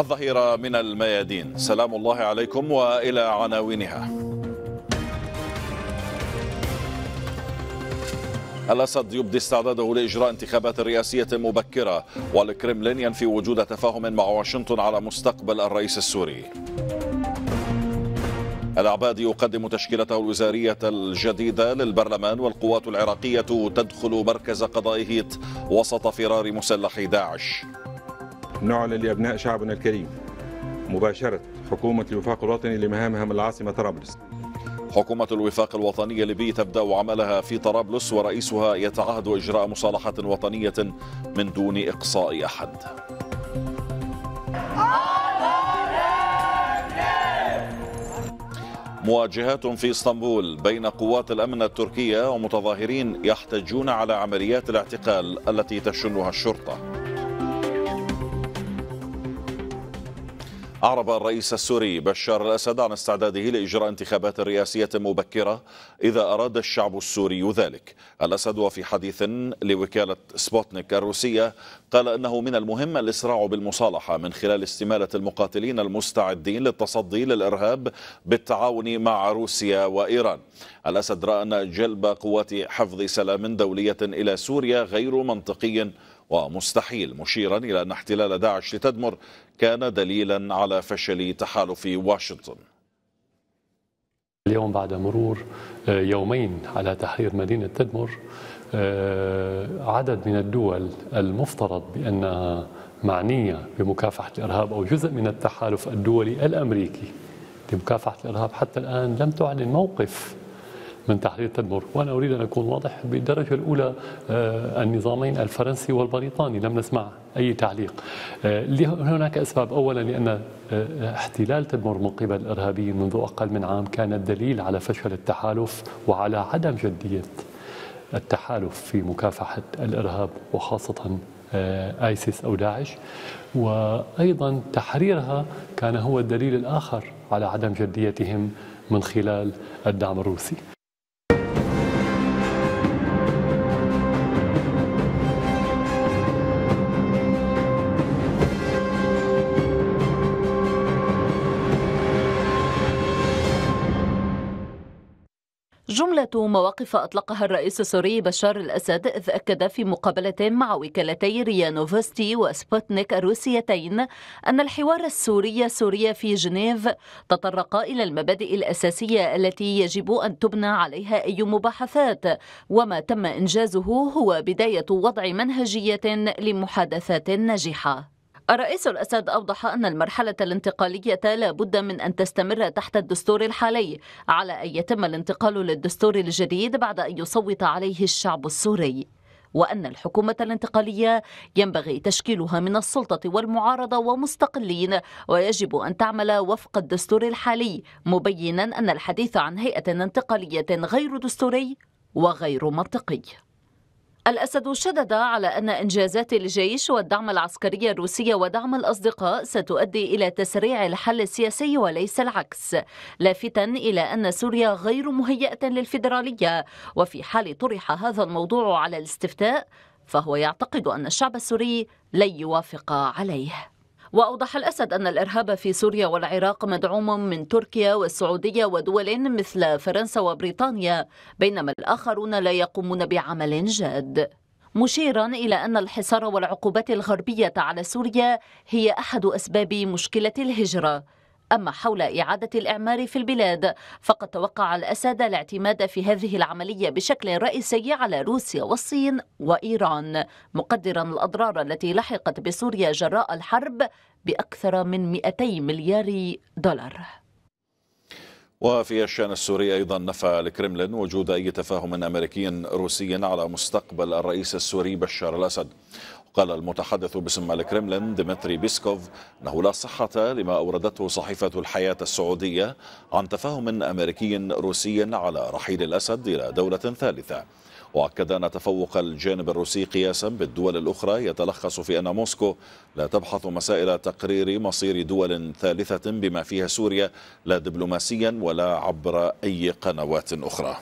الظهيرة من الميادين سلام الله عليكم وإلى عناوينها الأسد يبدي استعداده لإجراء انتخابات رئاسية مبكرة والكرملين ينفي وجود تفاهم مع واشنطن على مستقبل الرئيس السوري العباد يقدم تشكيلته الوزارية الجديدة للبرلمان والقوات العراقية تدخل مركز قضاء هيت وسط فرار مسلحي داعش نعلن لأبناء شعبنا الكريم مباشرة حكومة الوفاق الوطني لمهامها من العاصمة طرابلس حكومة الوفاق الوطني الليبي تبدأ عملها في طرابلس ورئيسها يتعهد إجراء مصالحة وطنية من دون إقصاء أحد مواجهات في اسطنبول بين قوات الامن التركيه ومتظاهرين يحتجون على عمليات الاعتقال التي تشنها الشرطه أعرب الرئيس السوري بشار الأسد عن استعداده لإجراء انتخابات رئاسية مبكرة إذا أراد الشعب السوري ذلك الأسد وفي حديث لوكالة سبوتنيك الروسية قال أنه من المهم الإسراع بالمصالحة من خلال استمالة المقاتلين المستعدين للتصدي للإرهاب بالتعاون مع روسيا وإيران الأسد رأى أن جلب قوات حفظ سلام دولية إلى سوريا غير منطقي ومستحيل مشيرا إلى أن احتلال داعش لتدمر كان دليلا على فشل تحالف واشنطن اليوم بعد مرور آه، يومين على تحرير مدينة تدمر آه، عدد من الدول المفترض بأنها معنية بمكافحة الإرهاب أو جزء من التحالف الدولي الأمريكي لمكافحة الإرهاب حتى الآن لم تعلن موقف من تحرير تدمر وأنا أريد أن أكون واضح بالدرجة الأولى آه، النظامين الفرنسي والبريطاني لم نسمع أي تعليق آه، هناك أسباب أولا لأن آه، احتلال تدمر من قبل الإرهابيين منذ أقل من عام كان الدليل على فشل التحالف وعلى عدم جدية التحالف في مكافحة الإرهاب وخاصة ايسيس او داعش وايضا تحريرها كان هو الدليل الاخر على عدم جديتهم من خلال الدعم الروسي حملة مواقف أطلقها الرئيس السوري بشار الأسد إذ أكد في مقابلة مع وكالتي ريانوفستي وسبوتنيك الروسيتين أن الحوار السوري سوريا في جنيف تطرق إلى المبادئ الأساسية التي يجب أن تبنى عليها أي مباحثات وما تم إنجازه هو بداية وضع منهجية لمحادثات ناجحة الرئيس الأسد أوضح أن المرحلة الانتقالية لا بد من أن تستمر تحت الدستور الحالي على أن يتم الانتقال للدستور الجديد بعد أن يصوت عليه الشعب السوري وأن الحكومة الانتقالية ينبغي تشكيلها من السلطة والمعارضة ومستقلين ويجب أن تعمل وفق الدستور الحالي مبينا أن الحديث عن هيئة انتقالية غير دستوري وغير منطقي الأسد شدد على أن إنجازات الجيش والدعم العسكري الروسي ودعم الأصدقاء ستؤدي إلى تسريع الحل السياسي وليس العكس لافتا إلى أن سوريا غير مهيئة للفيدرالية وفي حال طرح هذا الموضوع على الاستفتاء فهو يعتقد أن الشعب السوري لن يوافق عليه وأوضح الأسد أن الإرهاب في سوريا والعراق مدعوم من تركيا والسعودية ودول مثل فرنسا وبريطانيا بينما الآخرون لا يقومون بعمل جاد مشيرا إلى أن الحصار والعقوبات الغربية على سوريا هي أحد أسباب مشكلة الهجرة أما حول إعادة الإعمار في البلاد فقد توقع الأسد الاعتماد في هذه العملية بشكل رئيسي على روسيا والصين وإيران مقدرا الأضرار التي لحقت بسوريا جراء الحرب بأكثر من 200 مليار دولار وفي الشان السوري ايضا نفى الكرملين وجود اي تفاهم امريكي روسي على مستقبل الرئيس السوري بشار الاسد قال المتحدث باسم الكرملين ديمتري بيسكوف أنه لا صحة لما أوردته صحيفة الحياة السعودية عن تفاهم أمريكي روسي على رحيل الأسد إلى دولة ثالثة وأكد أن تفوق الجانب الروسي قياسا بالدول الأخرى يتلخص في أن موسكو لا تبحث مسائل تقرير مصير دول ثالثة بما فيها سوريا لا دبلوماسيا ولا عبر أي قنوات أخرى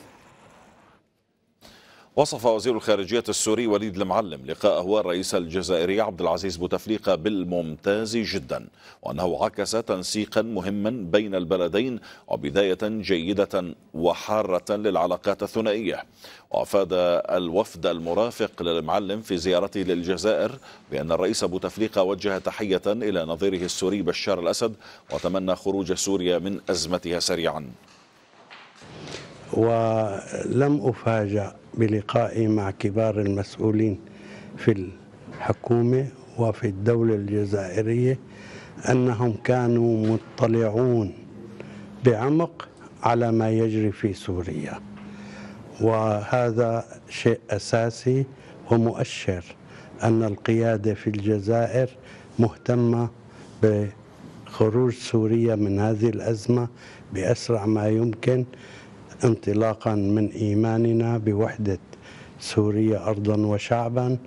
وصف وزير الخارجية السوري وليد المعلم لقاءه الرئيس الجزائري عبد العزيز بوتفليقة بالممتاز جدا وأنه عكس تنسيقا مهما بين البلدين وبداية جيدة وحارة للعلاقات الثنائية وأفاد الوفد المرافق للمعلم في زيارته للجزائر بأن الرئيس بوتفليقة وجه تحية إلى نظيره السوري بشار الأسد وتمنى خروج سوريا من أزمتها سريعا ولم أفاجأ بلقائي مع كبار المسؤولين في الحكومة وفي الدولة الجزائرية أنهم كانوا مطلعون بعمق على ما يجري في سوريا وهذا شيء أساسي ومؤشر أن القيادة في الجزائر مهتمة بخروج سوريا من هذه الأزمة بأسرع ما يمكن انطلاقا من إيماننا بوحدة سوريا أرضا وشعبا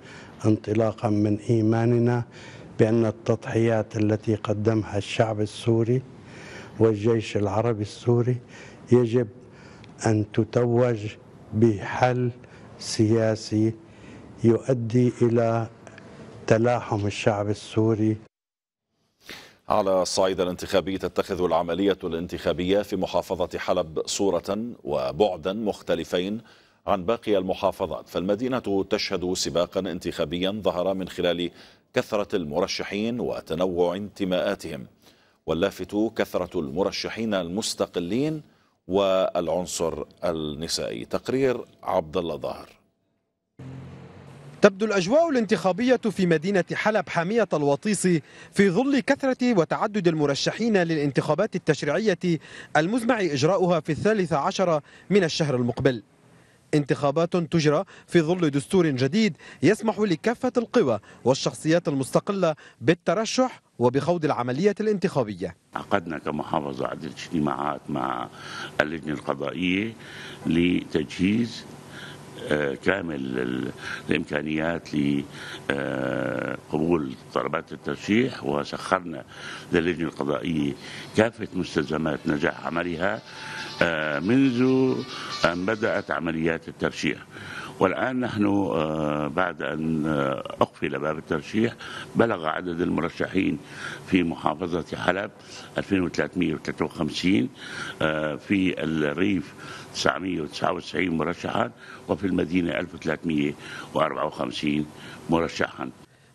انطلاقا من إيماننا بأن التضحيات التي قدمها الشعب السوري والجيش العربي السوري يجب أن تتوج بحل سياسي يؤدي إلى تلاحم الشعب السوري على الصعيد الانتخابي تتخذ العملية الانتخابية في محافظة حلب صورة وبعدا مختلفين عن باقي المحافظات فالمدينة تشهد سباقا انتخابيا ظهر من خلال كثرة المرشحين وتنوع انتماءاتهم واللافت كثرة المرشحين المستقلين والعنصر النسائي تقرير عبد الله ظاهر تبدو الأجواء الانتخابية في مدينة حلب حامية الوطيس في ظل كثرة وتعدد المرشحين للانتخابات التشريعية المزمع إجراؤها في الثالث عشر من الشهر المقبل انتخابات تجرى في ظل دستور جديد يسمح لكافة القوى والشخصيات المستقلة بالترشح وبخوض العملية الانتخابية عقدنا كمحافظة عدد اجتماعات مع اللجنة القضائية لتجهيز آه، كامل الامكانيات لقبول طلبات الترشيح وسخرنا للجنه القضائيه كافه مستلزمات نجاح عملها آه، منذ ان بدات عمليات الترشيح والآن نحن آه، بعد أن أقفل باب الترشيح بلغ عدد المرشحين في محافظة حلب 2353 في الريف 999 مرشحا وفي المدينة 1354 مرشحا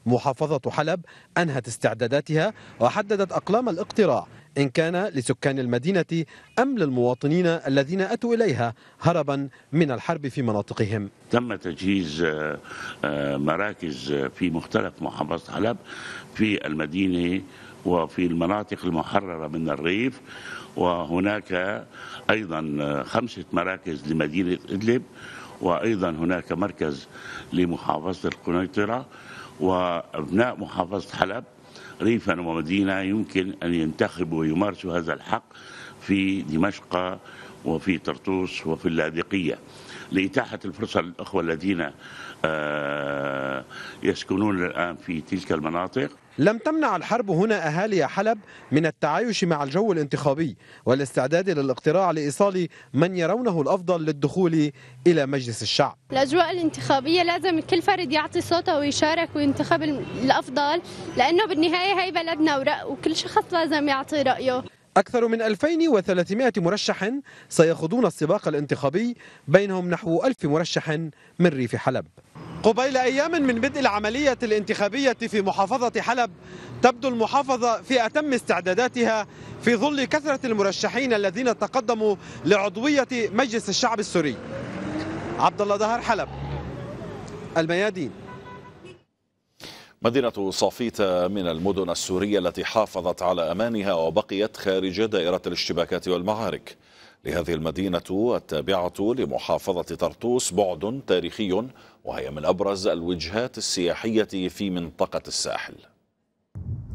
محافظة حلب أنهت استعداداتها وحددت أقلام الاقتراع إن كان لسكان المدينة أم للمواطنين الذين أتوا إليها هربا من الحرب في مناطقهم تم تجهيز آه، آه، مراكز في مختلف محافظة حلب في المدينة وفي المناطق المحررة من الريف وهناك أيضا خمسة مراكز لمدينة إدلب وأيضا هناك مركز لمحافظة القنيطرة وأبناء محافظة حلب ريفا ومدينة يمكن أن ينتخبوا ويمارسوا هذا الحق في دمشق وفي طرطوس وفي اللاذقية لإتاحة الفرصة للأخوة الذين آه، يسكنون الآن في تلك المناطق لم تمنع الحرب هنا أهالي حلب من التعايش مع الجو الانتخابي والاستعداد للاقتراع لإيصال من يرونه الأفضل للدخول إلى مجلس الشعب الأجواء الانتخابية لازم كل فرد يعطي صوته ويشارك وينتخب الأفضل لأنه بالنهاية هي بلدنا وكل شخص لازم يعطي رأيه أكثر من 2300 مرشح سيخوضون السباق الانتخابي بينهم نحو 1000 مرشح من ريف حلب قبيل أيام من بدء العملية الانتخابية في محافظة حلب تبدو المحافظة في أتم استعداداتها في ظل كثرة المرشحين الذين تقدموا لعضوية مجلس الشعب السوري عبد الله ظهر حلب الميادين مدينة صافيتا من المدن السورية التي حافظت على أمانها وبقيت خارج دائرة الاشتباكات والمعارك لهذه المدينة التابعة لمحافظة طرطوس بعد تاريخي وهي من أبرز الوجهات السياحية في منطقة الساحل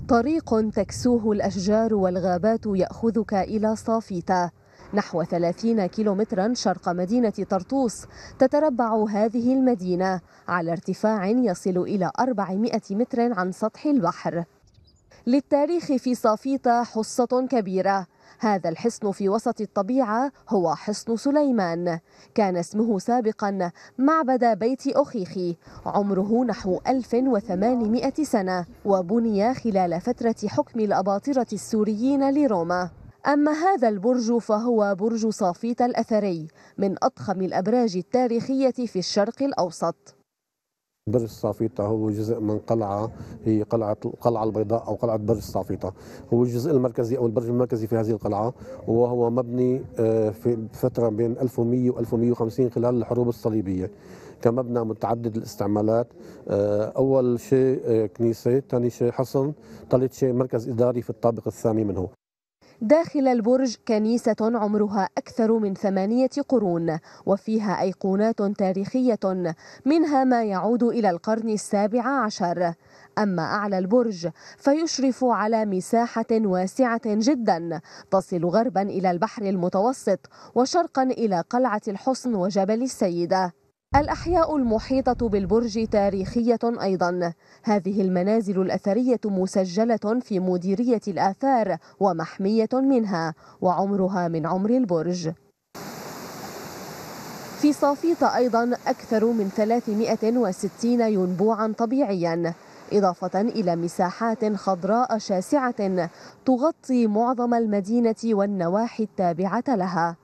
طريق تكسوه الأشجار والغابات يأخذك إلى صافيتا نحو 30 كيلومترا شرق مدينة طرطوس تتربع هذه المدينة على ارتفاع يصل إلى 400 متر عن سطح البحر للتاريخ في صافيتا حصة كبيرة هذا الحصن في وسط الطبيعة هو حصن سليمان كان اسمه سابقا معبد بيت أخيخي عمره نحو 1800 سنة وبني خلال فترة حكم الأباطرة السوريين لروما أما هذا البرج فهو برج صافيت الأثري من أضخم الأبراج التاريخية في الشرق الأوسط برج الصافيطة هو جزء من قلعة هي قلعة القلعة البيضاء أو قلعة برج الصافيطة هو الجزء المركزي أو البرج المركزي في هذه القلعة وهو مبني آه، في فترة بين 1100 و 1150 خلال الحروب الصليبية كمبنى متعدد الاستعمالات آه، أول شيء آه، كنيسة ثاني شيء حصن ثالث شيء مركز إداري في الطابق الثاني منه داخل البرج كنيسة عمرها أكثر من ثمانية قرون وفيها أيقونات تاريخية منها ما يعود إلى القرن السابع عشر أما أعلى البرج فيشرف على مساحة واسعة جدا تصل غربا إلى البحر المتوسط وشرقا إلى قلعة الحصن وجبل السيدة الأحياء المحيطة بالبرج تاريخية أيضا هذه المنازل الأثرية مسجلة في مديرية الآثار ومحمية منها وعمرها من عمر البرج في صافيط أيضا أكثر من 360 ينبوعا طبيعيا إضافة إلى مساحات خضراء شاسعة تغطي معظم المدينة والنواحي التابعة لها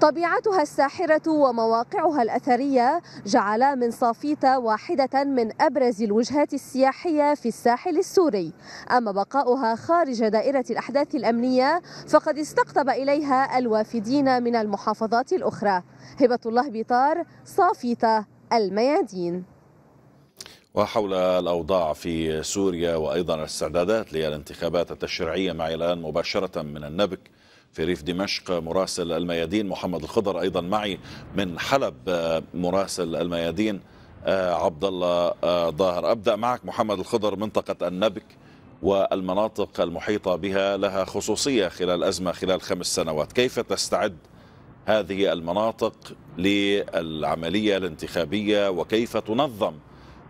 طبيعتها الساحرة ومواقعها الأثرية جعلا من صافيتا واحدة من أبرز الوجهات السياحية في الساحل السوري أما بقاؤها خارج دائرة الأحداث الأمنية فقد استقطب إليها الوافدين من المحافظات الأخرى هبة الله بيطار صافيتا الميادين وحول الأوضاع في سوريا وأيضا الاستعدادات للانتخابات التشريعية معي الآن مباشرة من النبك في ريف دمشق مراسل الميادين محمد الخضر أيضا معي من حلب آه، مراسل الميادين آه، عبد الله آه، ظاهر أبدأ معك محمد الخضر منطقة النبك والمناطق المحيطة بها لها خصوصية خلال أزمة خلال خمس سنوات كيف تستعد هذه المناطق للعملية الانتخابية وكيف تنظم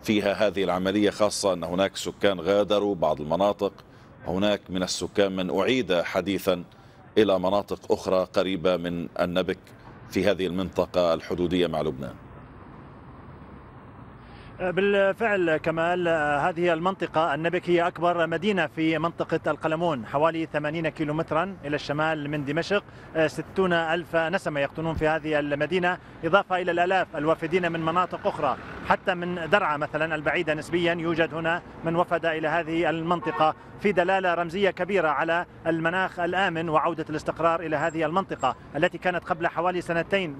فيها هذه العملية خاصة أن هناك سكان غادروا بعض المناطق هناك من السكان من أعيد حديثا إلى مناطق أخرى قريبة من النبك في هذه المنطقة الحدودية مع لبنان آه، بالفعل كمال آه، هذه المنطقة النبك هي أكبر مدينة في منطقة القلمون حوالي 80 كيلومترا إلى الشمال من دمشق 60 آه، ألف نسمة يقطنون في هذه المدينة إضافة إلى الألاف الوافدين من مناطق أخرى حتى من درعا مثلا البعيدة نسبيا يوجد هنا من وفد إلى هذه المنطقة في دلالة رمزية كبيرة على المناخ الآمن وعودة الاستقرار إلى هذه المنطقة التي كانت قبل حوالي سنتين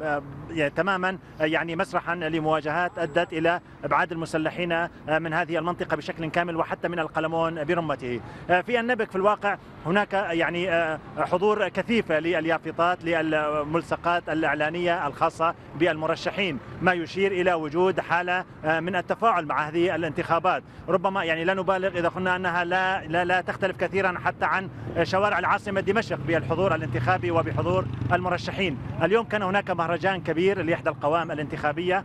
يعني تماما يعني مسرحا لمواجهات أدت إلى إبعاد ابعاد المسلحين آه، من هذه المنطقه بشكل كامل وحتى من القلمون برمته. آه، في النبك في الواقع هناك آه، يعني حضور كثيف لليافطات للملصقات الاعلانيه الخاصه بالمرشحين، ما يشير الى وجود حاله من التفاعل مع هذه الانتخابات، ربما يعني لا نبالغ اذا قلنا انها لا لا, لا تختلف كثيرا حتى عن شوارع العاصمه دمشق بالحضور الانتخابي وبحضور المرشحين، اليوم كان هناك مهرجان كبير لاحدى القوائم الانتخابيه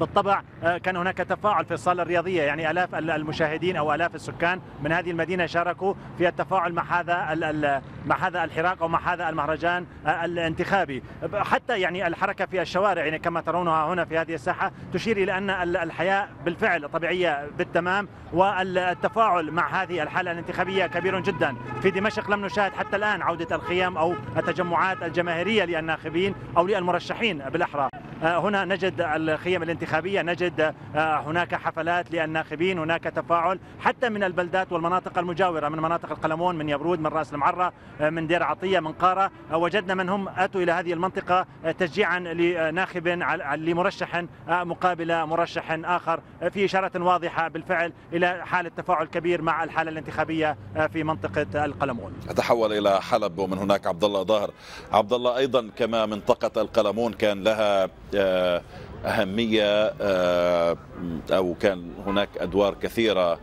بالطبع آه، كان هناك تفاعل في الصالة الرياضية يعني ألاف المشاهدين أو ألاف السكان من هذه المدينة شاركوا في التفاعل مع هذا مع هذا الحراك أو مع هذا المهرجان آه، الانتخابي حتى يعني الحركة في الشوارع يعني كما ترونها هنا في هذه الساحة تشير إلى أن الحياة بالفعل طبيعية بالتمام والتفاعل مع هذه الحالة الانتخابية كبير جدا في دمشق لم نشاهد حتى الآن عودة الخيام أو التجمعات الجماهيرية للناخبين أو للمرشحين بالأحرى آه، هنا نجد الخيام الانتخابية الانتخابية نجد آه، هناك حفلات للناخبين هناك تفاعل حتى من البلدات والمناطق المجاورة من مناطق القلمون من يبرود من رأس المعرة آه، من دير عطية من قارة آه، وجدنا من هم أتوا إلى هذه المنطقة تشجيعا لناخب لمرشح مقابل مرشح آخر في إشارة واضحة بالفعل إلى حالة تفاعل كبير مع الحالة الانتخابية في منطقة القلمون أتحول إلى حلب ومن هناك عبد الله ظاهر عبد الله أيضا كما منطقة القلمون كان لها أهمية آه، أو كان هناك أدوار كثيرة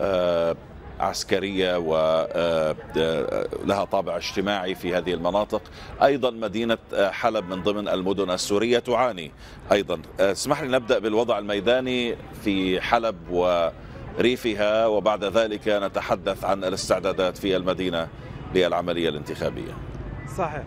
آه، عسكرية ولها آه، طابع اجتماعي في هذه المناطق أيضا مدينة حلب من ضمن المدن السورية تعاني أيضا اسمح لي نبدأ بالوضع الميداني في حلب وريفها وبعد ذلك نتحدث عن الاستعدادات في المدينة للعملية الانتخابية صحيح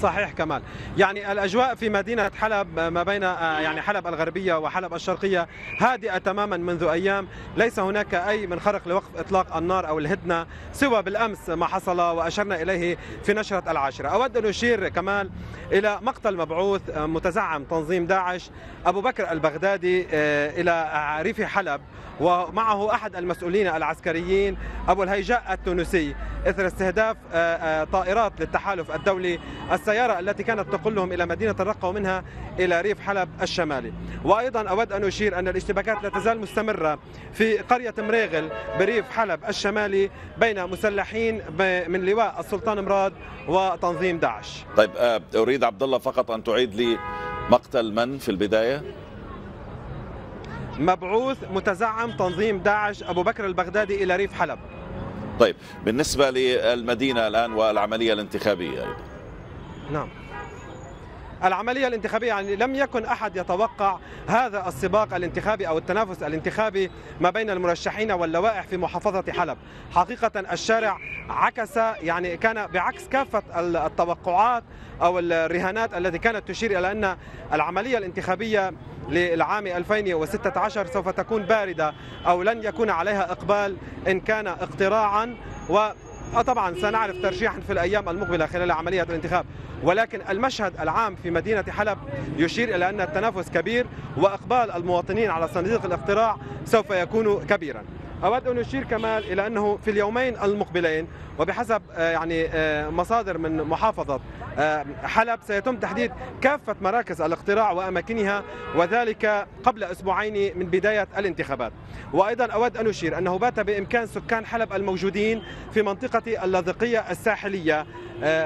صحيح كمال يعني الأجواء في مدينة حلب ما بين آه، يعني حلب الغربية وحلب الشرقية هادئة تماما منذ أيام ليس هناك أي من خرق لوقف إطلاق النار أو الهدنة سوى بالأمس ما حصل وأشرنا إليه في نشرة العاشرة أود أن أشير كمال إلى مقتل مبعوث آه، متزعم تنظيم داعش أبو بكر البغدادي آه، إلى ريف حلب ومعه أحد المسؤولين العسكريين أبو الهيجاء التونسي إثر استهداف آه، آه، طائرات للتحالف الدولي السيارة التي كانت تقلهم إلى مدينة الرقة ومنها إلى ريف حلب الشمالي وأيضا أود أن أشير أن الاشتباكات لا تزال مستمرة في قرية مريغل بريف حلب الشمالي بين مسلحين من لواء السلطان مراد وتنظيم داعش طيب آه، أريد عبد الله فقط أن تعيد لي مقتل من في البداية مبعوث متزعم تنظيم داعش أبو بكر البغدادي إلى ريف حلب طيب بالنسبة للمدينة الآن والعملية الانتخابية نعم العملية الانتخابية يعني لم يكن أحد يتوقع هذا السباق الانتخابي أو التنافس الانتخابي ما بين المرشحين واللوائح في محافظة حلب حقيقة الشارع عكس يعني كان بعكس كافة التوقعات أو الرهانات التي كانت تشير إلى أن العملية الانتخابية للعام 2016 سوف تكون باردة أو لن يكون عليها إقبال إن كان اقتراعا و آه طبعا سنعرف ترجيحا في الايام المقبله خلال عمليه الانتخاب ولكن المشهد العام في مدينه حلب يشير الى ان التنافس كبير واقبال المواطنين على صناديق الاقتراع سوف يكون كبيرا اود ان اشير كمان الى انه في اليومين المقبلين وبحسب آه، يعني آه، مصادر من محافظه آه، حلب سيتم تحديد كافه مراكز الاقتراع واماكنها وذلك قبل اسبوعين من بدايه الانتخابات. وايضا اود ان اشير انه بات بامكان سكان حلب الموجودين في منطقه اللاذقيه الساحليه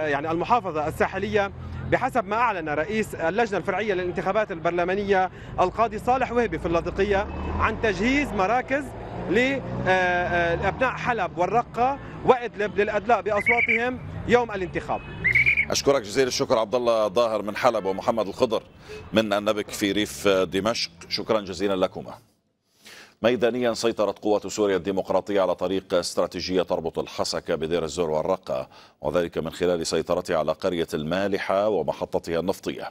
يعني المحافظه الساحليه بحسب ما أعلن رئيس اللجنة الفرعية للانتخابات البرلمانية القاضي صالح وهبي في اللاذقية عن تجهيز مراكز لأبناء حلب والرقة وإدلب للأدلاء بأصواتهم يوم الانتخاب أشكرك جزيل الشكر عبد الله ظاهر من حلب ومحمد الخضر من النبك في ريف دمشق شكرا جزيلا لكما ميدانيا سيطرت قوة سوريا الديمقراطية على طريق استراتيجية تربط الحسكة بدير الزور والرقة وذلك من خلال سيطرتها على قرية المالحة ومحطتها النفطية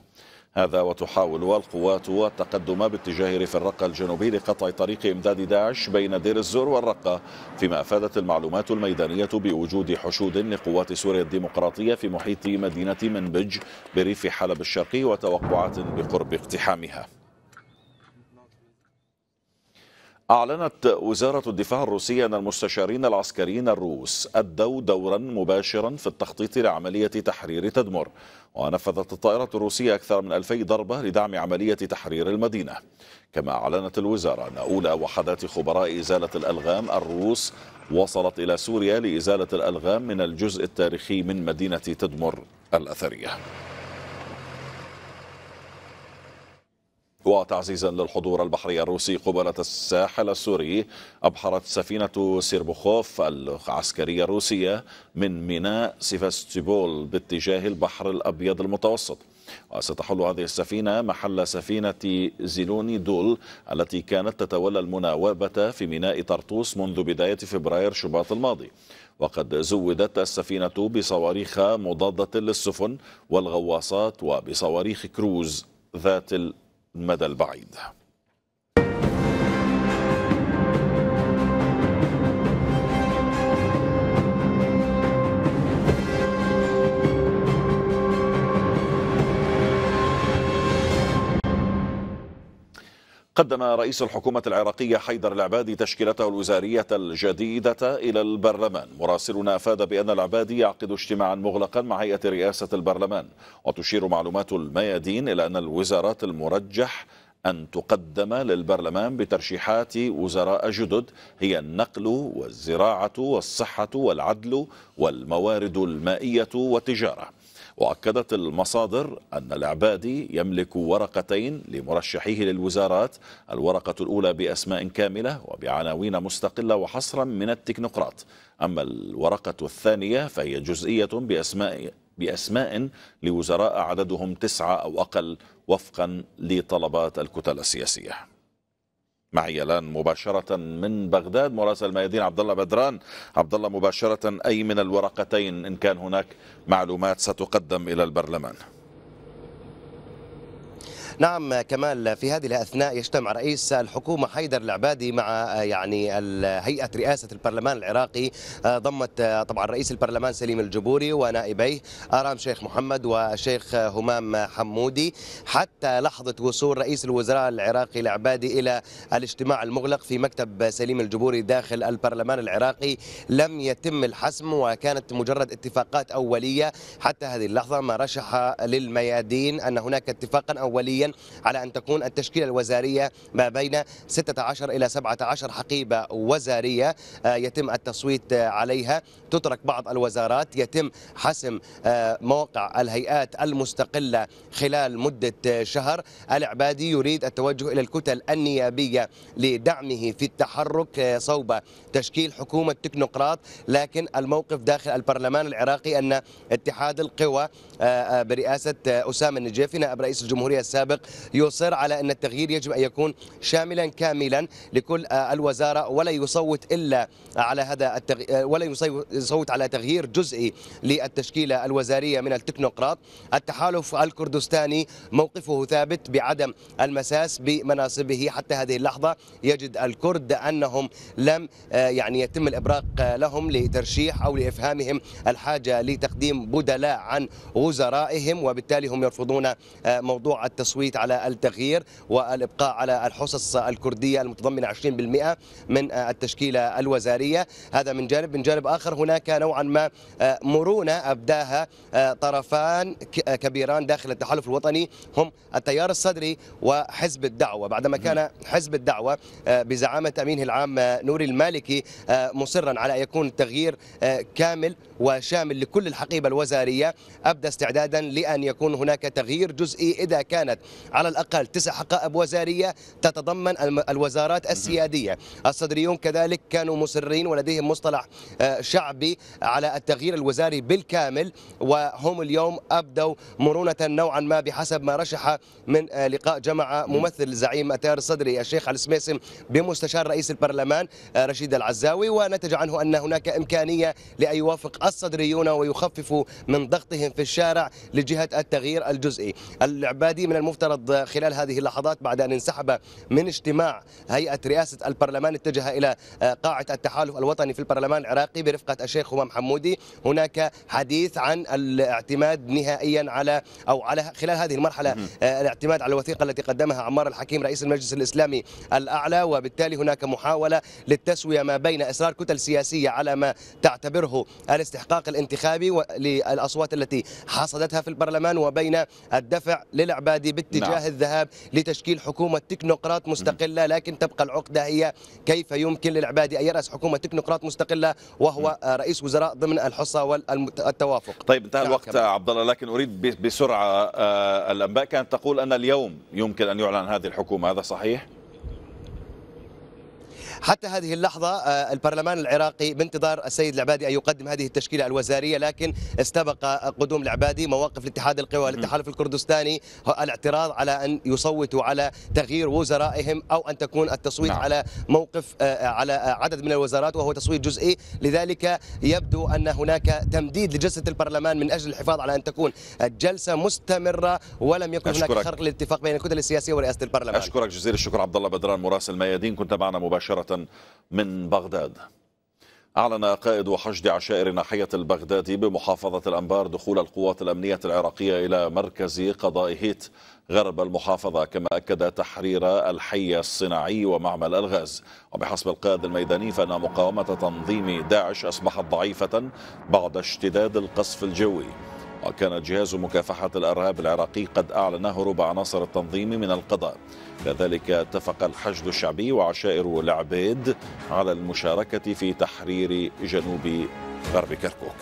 هذا وتحاول القوات التقدم باتجاه ريف الرقة الجنوبي لقطع طريق إمداد داعش بين دير الزور والرقة فيما أفادت المعلومات الميدانية بوجود حشود لقوات سوريا الديمقراطية في محيط مدينة منبج بريف حلب الشرقي وتوقعات بقرب اقتحامها أعلنت وزارة الدفاع الروسية أن المستشارين العسكريين الروس أدوا دورا مباشرا في التخطيط لعملية تحرير تدمر ونفذت الطائرة الروسية أكثر من ألفي ضربة لدعم عملية تحرير المدينة كما أعلنت الوزارة أن أولى وحدات خبراء إزالة الألغام الروس وصلت إلى سوريا لإزالة الألغام من الجزء التاريخي من مدينة تدمر الأثرية وتعزيزا للحضور البحري الروسي قبالة الساحل السوري أبحرت سفينة سيربوخوف العسكرية الروسية من ميناء سيفاستيبول باتجاه البحر الأبيض المتوسط وستحل هذه السفينة محل سفينة زيلوني دول التي كانت تتولى المناوبة في ميناء طرطوس منذ بداية فبراير شباط الماضي وقد زودت السفينة بصواريخ مضادة للسفن والغواصات وبصواريخ كروز ذات المدى البعيد قدم رئيس الحكومة العراقية حيدر العبادي تشكيلته الوزارية الجديدة إلى البرلمان مراسلنا أفاد بأن العبادي يعقد اجتماعا مغلقا مع هيئة رئاسة البرلمان وتشير معلومات الميادين إلى أن الوزارات المرجح أن تقدم للبرلمان بترشيحات وزراء جدد هي النقل والزراعة والصحة والعدل والموارد المائية والتجارة وأكدت المصادر أن العبادي يملك ورقتين لمرشحيه للوزارات الورقة الأولى بأسماء كاملة وبعناوين مستقلة وحصرا من التكنوقراط أما الورقة الثانية فهي جزئية بأسماء بأسماء لوزراء عددهم تسعة أو أقل وفقا لطلبات الكتل السياسية معي الان مباشره من بغداد مراسل ميادين عبد الله بدران عبد الله مباشره اي من الورقتين ان كان هناك معلومات ستقدم الى البرلمان نعم كمال في هذه الأثناء يجتمع رئيس الحكومة حيدر العبادي مع يعني هيئة رئاسة البرلمان العراقي ضمت طبعا رئيس البرلمان سليم الجبوري ونائبيه آرام شيخ محمد والشيخ همام حمودي حتى لحظة وصول رئيس الوزراء العراقي العبادي إلى الاجتماع المغلق في مكتب سليم الجبوري داخل البرلمان العراقي لم يتم الحسم وكانت مجرد اتفاقات أولية حتى هذه اللحظة ما رشح للميادين أن هناك اتفاقا أوليا على أن تكون التشكيلة الوزارية ما بين 16 إلى 17 حقيبة وزارية آه، يتم التصويت آه، عليها تترك بعض الوزارات يتم حسم آه، موقع الهيئات المستقلة خلال مدة شهر العبادي يريد التوجه إلى الكتل النيابية لدعمه في التحرك صوب تشكيل حكومة تكنوقراط لكن الموقف داخل البرلمان العراقي أن اتحاد القوى برئاسة أسامة النجيفي نائب رئيس الجمهورية السابق السابق يصر على أن التغيير يجب أن يكون شاملا كاملا لكل آه، الوزارة ولا يصوت إلا على هذا التغيير آه، ولا يصوت على تغيير جزئي للتشكيلة الوزارية من التكنوقراط التحالف الكردستاني موقفه ثابت بعدم المساس بمناصبه حتى هذه اللحظة يجد الكرد أنهم لم آه، يعني يتم الإبراق لهم لترشيح أو لإفهامهم الحاجة لتقديم بدلاء عن وزرائهم وبالتالي هم يرفضون موضوع التصويت التصويت على التغيير والإبقاء على الحصص الكردية المتضمنة 20% من التشكيلة الوزارية هذا من جانب من جانب آخر هناك نوعا ما مرونة أبداها طرفان كبيران داخل التحالف الوطني هم التيار الصدري وحزب الدعوة بعدما كان حزب الدعوة بزعامة أمينه العام نوري المالكي مصرا على أن يكون التغيير كامل وشامل لكل الحقيبة الوزارية أبدى استعدادا لأن يكون هناك تغيير جزئي إذا كانت على الاقل تسع حقائب وزاريه تتضمن الوزارات السياديه، الصدريون كذلك كانوا مصرين ولديهم مصطلح آه، شعبي على التغيير الوزاري بالكامل وهم اليوم ابدوا مرونه نوعا ما بحسب ما رشح من آه، لقاء جمع ممثل زعيم التيار الصدري الشيخ علي السميسم بمستشار رئيس البرلمان آه، رشيد العزاوي ونتج عنه ان هناك امكانيه لان يوافق الصدريون ويخففوا من ضغطهم في الشارع لجهه التغيير الجزئي. العبادي من المفترض يفترض خلال هذه اللحظات بعد أن انسحب من اجتماع هيئة رئاسة البرلمان اتجه إلى آه، قاعة التحالف الوطني في البرلمان العراقي برفقة الشيخ همام حمودي هناك حديث عن الاعتماد نهائيا على أو على خلال هذه المرحلة آه، الاعتماد على الوثيقة التي قدمها عمار الحكيم رئيس المجلس الإسلامي الأعلى وبالتالي هناك محاولة للتسوية ما بين إصرار كتل سياسية على ما تعتبره الاستحقاق الانتخابي للأصوات التي حصدتها في البرلمان وبين الدفع للعبادي باتجاه نعم. الذهاب لتشكيل حكومة تكنوقراط مستقلة لكن تبقى العقدة هي كيف يمكن للعبادي أن يرأس حكومة تكنوقراط مستقلة وهو م. آه، رئيس وزراء ضمن الحصة والتوافق طيب انتهى نعم، الوقت عبد الله لكن أريد بسرعة آه، الأنباء كانت تقول أن اليوم يمكن أن يعلن هذه الحكومة هذا صحيح؟ حتى هذه اللحظة آه، البرلمان العراقي بانتظار السيد العبادي أن يقدم هذه التشكيلة الوزارية لكن استبق آه، قدوم العبادي مواقف الاتحاد القوى والتحالف الكردستاني الاعتراض على أن يصوتوا على تغيير وزرائهم أو أن تكون التصويت نعم. على موقف آه، على عدد من الوزارات وهو تصويت جزئي لذلك يبدو أن هناك تمديد لجلسة البرلمان من أجل الحفاظ على أن تكون الجلسة مستمرة ولم يكن هناك خرق للاتفاق بين الكتل السياسية ورئاسة البرلمان أشكرك جزيل الشكر عبد الله بدران مراسل ميادين كنت معنا مباشرة من بغداد أعلن قائد حشد عشائر ناحية البغدادي بمحافظة الأنبار دخول القوات الأمنية العراقية إلى مركز قضاء هيت غرب المحافظة كما أكد تحرير الحي الصناعي ومعمل الغاز وبحسب القائد الميداني فإن مقاومة تنظيم داعش أصبحت ضعيفة بعد اشتداد القصف الجوي وكان جهاز مكافحة الإرهاب العراقي قد أعلن هروب عناصر التنظيم من القضاء كذلك اتفق الحشد الشعبي وعشائر العبيد على المشاركة في تحرير جنوب غرب كركوك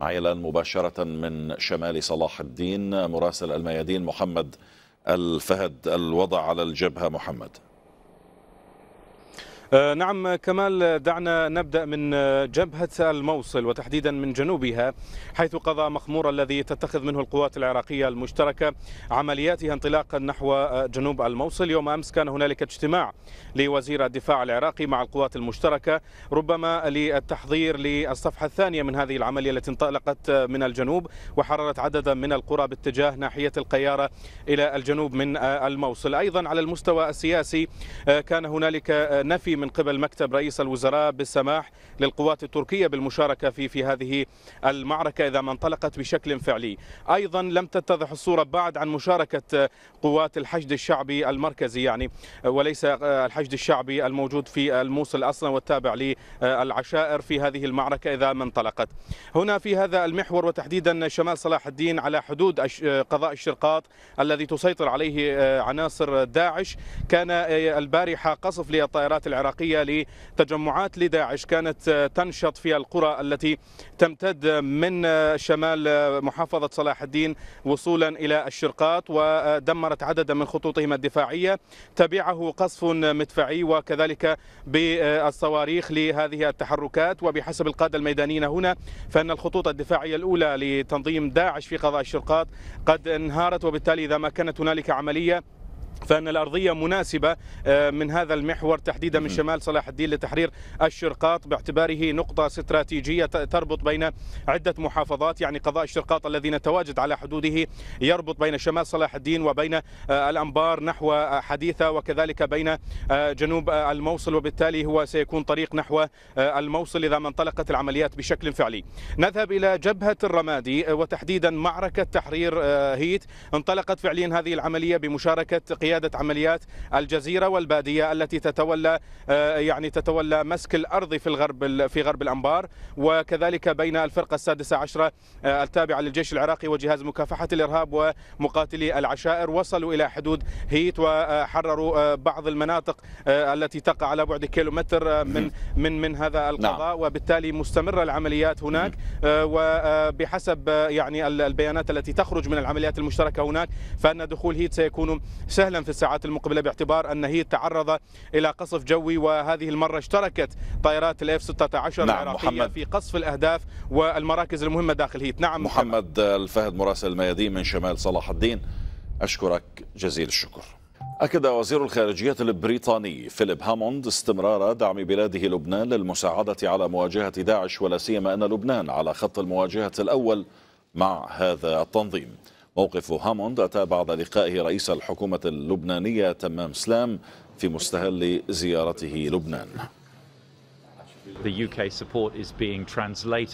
معي الآن مباشرة من شمال صلاح الدين مراسل الميادين محمد الفهد الوضع على الجبهة محمد آه، نعم كمال دعنا نبدأ من آه، جبهة الموصل وتحديدا من جنوبها حيث قضى مخمور الذي تتخذ منه القوات العراقية المشتركة عملياتها انطلاقا نحو آه، جنوب الموصل يوم أمس كان هنالك اجتماع لوزير الدفاع العراقي مع القوات المشتركة ربما للتحضير للصفحة الثانية من هذه العملية التي انطلقت من الجنوب وحررت عددا من القرى باتجاه ناحية القيارة إلى الجنوب من الموصل أيضا على المستوى السياسي كان هنالك نفي من قبل مكتب رئيس الوزراء بالسماح للقوات التركية بالمشاركة في في هذه المعركة إذا ما انطلقت بشكل فعلي أيضا لم تتضح الصورة بعد عن مشاركة قوات الحشد الشعبي المركزي يعني وليس آه، الحشد الشعبي الموجود في الموصل أصلا والتابع للعشائر في هذه المعركة إذا ما انطلقت هنا في هذا المحور وتحديدا شمال صلاح الدين على حدود آه، قضاء الشرقاط الذي تسيطر عليه آه، عناصر داعش كان البارحة قصف للطائرات العراقية العراقية لتجمعات لداعش كانت تنشط في القرى التي تمتد من شمال محافظة صلاح الدين وصولا إلى الشرقاط ودمرت عددا من خطوطهم الدفاعية تبعه قصف مدفعي وكذلك بالصواريخ لهذه التحركات وبحسب القادة الميدانيين هنا فإن الخطوط الدفاعية الأولى لتنظيم داعش في قضاء الشرقاط قد انهارت وبالتالي إذا ما كانت هنالك عملية فان الارضيه مناسبه آه، من هذا المحور تحديدا من شمال صلاح الدين لتحرير الشرقاط باعتباره نقطه استراتيجيه تربط بين عده محافظات يعني قضاء الشرقاط الذي نتواجد على حدوده يربط بين شمال صلاح الدين وبين آه، الانبار نحو آه، حديثه وكذلك بين جنوب الموصل وبالتالي هو سيكون طريق نحو الموصل اذا ما انطلقت العمليات بشكل فعلي. نذهب الى جبهه الرمادي وتحديدا معركه تحرير هيت انطلقت فعليا هذه العمليه بمشاركه قيادة عمليات الجزيرة والبادية التي تتولى آه، يعني تتولى مسك الأرض في الغرب في غرب الأنبار وكذلك بين الفرقة السادسة عشرة آه، التابعة للجيش العراقي وجهاز مكافحة الإرهاب ومقاتلي العشائر وصلوا إلى حدود هيت وحرروا آه، بعض المناطق التي تقع على بعد كيلومتر من من من هذا نعم. القضاء وبالتالي مستمرة العمليات هناك وبحسب يعني البيانات التي تخرج من العمليات المشتركة هناك فأن دخول هيت سيكون سهلا العالم في الساعات المقبله باعتبار ان هي تعرض الى قصف جوي وهذه المره اشتركت طائرات الاف 16 نعم العراقيه محمد. في قصف الاهداف والمراكز المهمه داخل هيت نعم محمد الفهد مراسل الميادين من شمال صلاح الدين اشكرك جزيل الشكر أكد وزير الخارجية البريطاني فيليب هاموند استمرار دعم بلاده لبنان للمساعدة على مواجهة داعش ولا سيما أن لبنان على خط المواجهة الأول مع هذا التنظيم موقف هاموند أتى بعد لقائه رئيس الحكومة اللبنانية تمام سلام في مستهل زيارته لبنان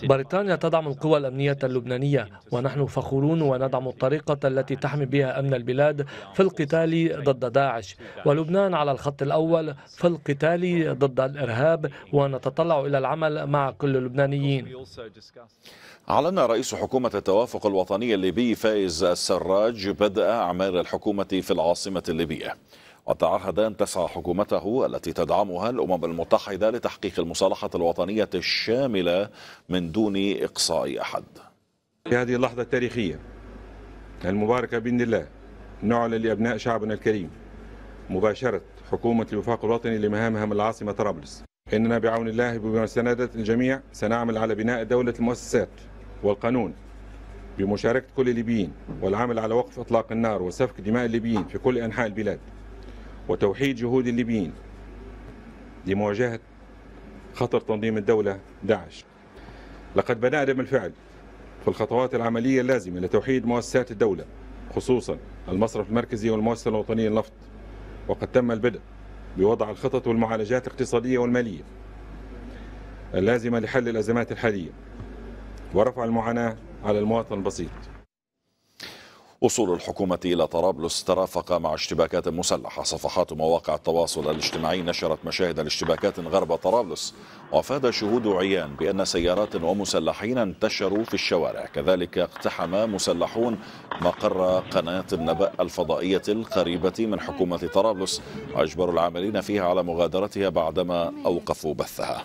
بريطانيا تدعم القوى الأمنية اللبنانية ونحن فخورون وندعم الطريقة التي تحمي بها أمن البلاد في القتال ضد داعش ولبنان على الخط الأول في القتال ضد الإرهاب ونتطلع إلى العمل مع كل اللبنانيين أعلن رئيس حكومة التوافق الوطني الليبي فايز السراج بدء أعمال الحكومة في العاصمة الليبية وتعهد أن تسعى حكومته التي تدعمها الأمم المتحدة لتحقيق المصالحة الوطنية الشاملة من دون إقصاء أحد في هذه اللحظة التاريخية المباركة بإذن الله نعلن لأبناء شعبنا الكريم مباشرة حكومة الوفاق الوطني لمهامها من العاصمة طرابلس إننا بعون الله وبمساندة الجميع سنعمل على بناء دولة المؤسسات والقانون بمشاركة كل الليبيين والعمل على وقف إطلاق النار وسفك دماء الليبيين في كل أنحاء البلاد وتوحيد جهود الليبيين لمواجهة خطر تنظيم الدولة داعش لقد بدأنا بالفعل في الخطوات العملية اللازمة لتوحيد مؤسسات الدولة خصوصا المصرف المركزي والمؤسسة الوطنية للنفط وقد تم البدء بوضع الخطط والمعالجات الاقتصادية والمالية اللازمة لحل الأزمات الحالية ورفع المعاناة على المواطن البسيط وصول الحكومة إلى طرابلس ترافق مع اشتباكات مسلحة صفحات مواقع التواصل الاجتماعي نشرت مشاهد الاشتباكات غرب طرابلس وأفاد شهود عيان بأن سيارات ومسلحين انتشروا في الشوارع كذلك اقتحم مسلحون مقر قناة النبأ الفضائية القريبة من حكومة طرابلس وأجبروا العاملين فيها على مغادرتها بعدما أوقفوا بثها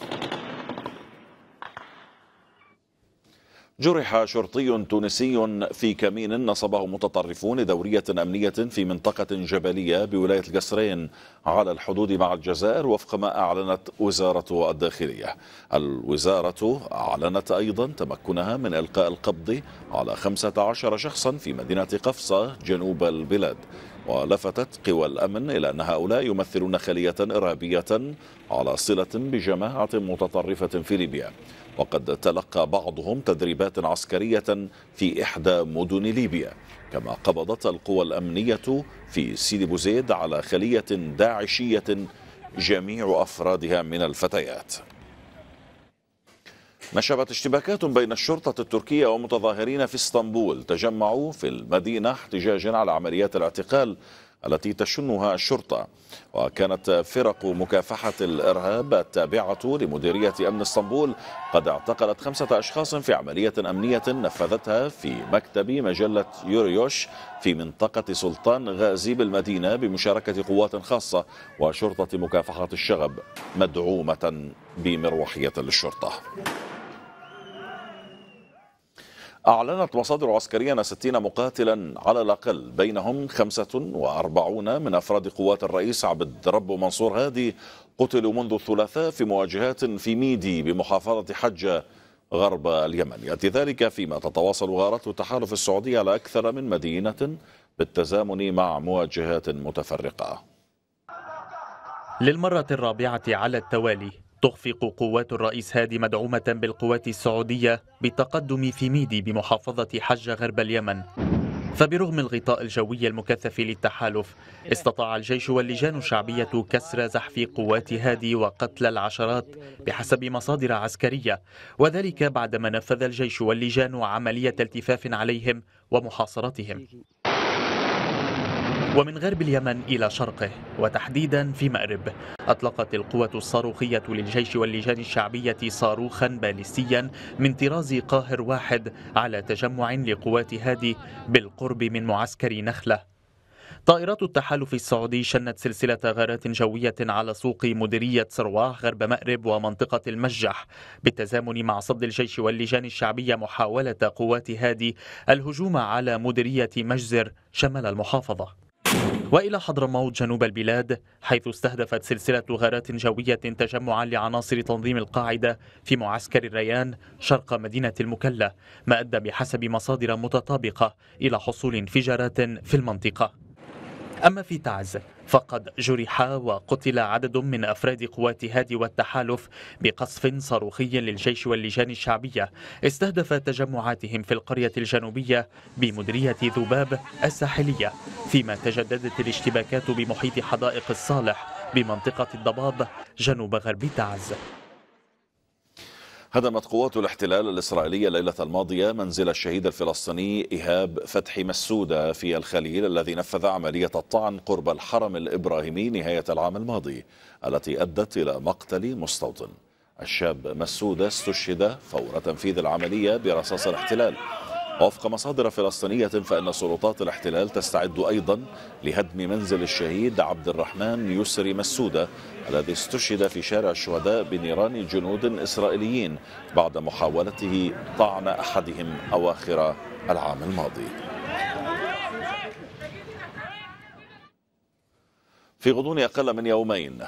جرح شرطي تونسي في كمين نصبه متطرفون لدورية أمنية في منطقة جبلية بولاية القصرين على الحدود مع الجزائر وفق ما أعلنت وزارة الداخلية الوزارة أعلنت أيضا تمكنها من إلقاء القبض على 15 شخصا في مدينة قفصة جنوب البلاد ولفتت قوى الأمن إلى أن هؤلاء يمثلون خلية إرهابية على صلة بجماعة متطرفة في ليبيا وقد تلقى بعضهم تدريبات عسكرية في إحدى مدن ليبيا كما قبضت القوى الأمنية في سيدي بوزيد على خلية داعشية جميع أفرادها من الفتيات نشبت اشتباكات بين الشرطة التركية ومتظاهرين في اسطنبول تجمعوا في المدينة احتجاجا على عمليات الاعتقال التي تشنها الشرطة وكانت فرق مكافحة الإرهاب التابعة لمديرية أمن اسطنبول قد اعتقلت خمسة أشخاص في عملية أمنية نفذتها في مكتب مجلة يوريوش في منطقة سلطان غازي بالمدينة بمشاركة قوات خاصة وشرطة مكافحة الشغب مدعومة بمروحية الشرطة أعلنت مصادر عسكرية أن 60 مقاتلا على الأقل بينهم 45 من أفراد قوات الرئيس عبد رب منصور هادي قتلوا منذ الثلاثاء في مواجهات في ميدي بمحافظة حجة غرب اليمن يأتي ذلك فيما تتواصل غارات التحالف السعودي على أكثر من مدينة بالتزامن مع مواجهات متفرقة للمرة الرابعة على التوالي تخفق قوات الرئيس هادي مدعومة بالقوات السعودية بالتقدم في ميدي بمحافظة حجة غرب اليمن فبرغم الغطاء الجوي المكثف للتحالف استطاع الجيش واللجان الشعبية كسر زحف قوات هادي وقتل العشرات بحسب مصادر عسكرية وذلك بعدما نفذ الجيش واللجان عملية التفاف عليهم ومحاصرتهم ومن غرب اليمن إلى شرقه وتحديدا في مأرب أطلقت القوة الصاروخية للجيش واللجان الشعبية صاروخا باليستيا من طراز قاهر واحد على تجمع لقوات هادي بالقرب من معسكر نخله طائرات التحالف السعودي شنت سلسلة غارات جوية على سوق مديرية سرواح غرب مأرب ومنطقة المجح بالتزامن مع صد الجيش واللجان الشعبية محاولة قوات هادي الهجوم على مديرية مجزر شمال المحافظة وإلى حضرموت جنوب البلاد حيث استهدفت سلسلة غارات جوية تجمعا لعناصر تنظيم القاعدة في معسكر الريان شرق مدينة المكلا ما أدى بحسب مصادر متطابقة إلى حصول انفجارات في المنطقة أما في تعز فقد جرح وقتل عدد من أفراد قوات هادي والتحالف بقصف صاروخي للجيش واللجان الشعبية استهدف تجمعاتهم في القرية الجنوبية بمديرية ذباب الساحلية فيما تجددت الاشتباكات بمحيط حدائق الصالح بمنطقة الضباب جنوب غرب تعز هدمت قوات الاحتلال الإسرائيلية الليلة الماضية منزل الشهيد الفلسطيني إيهاب فتحي مسودة في الخليل الذي نفذ عملية الطعن قرب الحرم الإبراهيمي نهاية العام الماضي التي أدت إلى مقتل مستوطن الشاب مسودة استشهد فور تنفيذ العملية برصاص الاحتلال وفق مصادر فلسطينية فإن سلطات الاحتلال تستعد أيضا لهدم منزل الشهيد عبد الرحمن يسري مسودة الذي استشهد في شارع الشهداء بنيران جنود إسرائيليين بعد محاولته طعن أحدهم أواخر العام الماضي في غضون أقل من يومين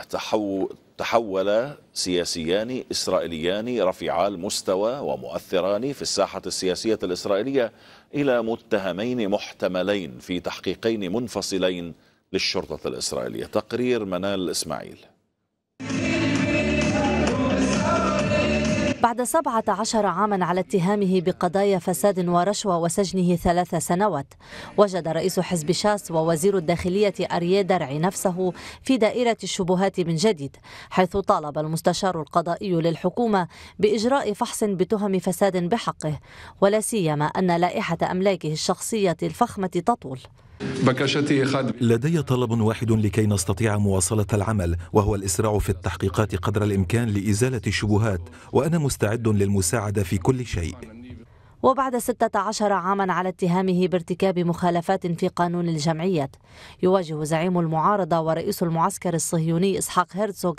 تحول سياسيان إسرائيليان رفيعا المستوى ومؤثران في الساحة السياسية الإسرائيلية إلى متهمين محتملين في تحقيقين منفصلين للشرطة الإسرائيلية تقرير منال إسماعيل بعد 17 عاما على اتهامه بقضايا فساد ورشوة وسجنه ثلاث سنوات وجد رئيس حزب شاس ووزير الداخلية أريه درعي نفسه في دائرة الشبهات من جديد حيث طالب المستشار القضائي للحكومة بإجراء فحص بتهم فساد بحقه ولا سيما أن لائحة أملاكه الشخصية الفخمة تطول لدي طلب واحد لكي نستطيع مواصلة العمل وهو الإسراع في التحقيقات قدر الإمكان لإزالة الشبهات وأنا مستعد للمساعدة في كل شيء وبعد 16 عاما على اتهامه بارتكاب مخالفات في قانون الجمعية يواجه زعيم المعارضة ورئيس المعسكر الصهيوني إسحاق هيرتزوغ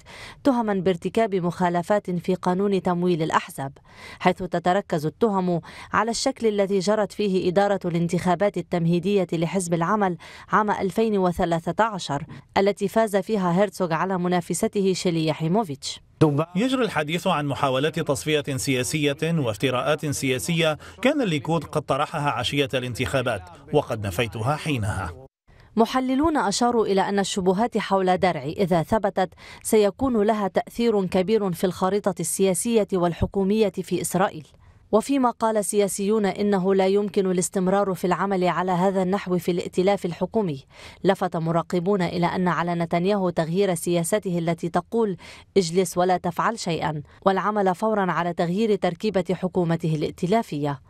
تهما بارتكاب مخالفات في قانون تمويل الأحزاب حيث تتركز التهم على الشكل الذي جرت فيه إدارة الانتخابات التمهيدية لحزب العمل عام 2013 التي فاز فيها هيرتزوغ على منافسته شيلي حيموفيتش يجري الحديث عن محاولات تصفية سياسية وافتراءات سياسية كان الليكود قد طرحها عشية الانتخابات وقد نفيتها حينها محللون أشاروا إلى أن الشبهات حول درع إذا ثبتت سيكون لها تأثير كبير في الخارطة السياسية والحكومية في إسرائيل وفيما قال سياسيون إنه لا يمكن الاستمرار في العمل على هذا النحو في الائتلاف الحكومي لفت مراقبون إلى أن على نتنياهو تغيير سياسته التي تقول اجلس ولا تفعل شيئا والعمل فورا على تغيير تركيبة حكومته الائتلافية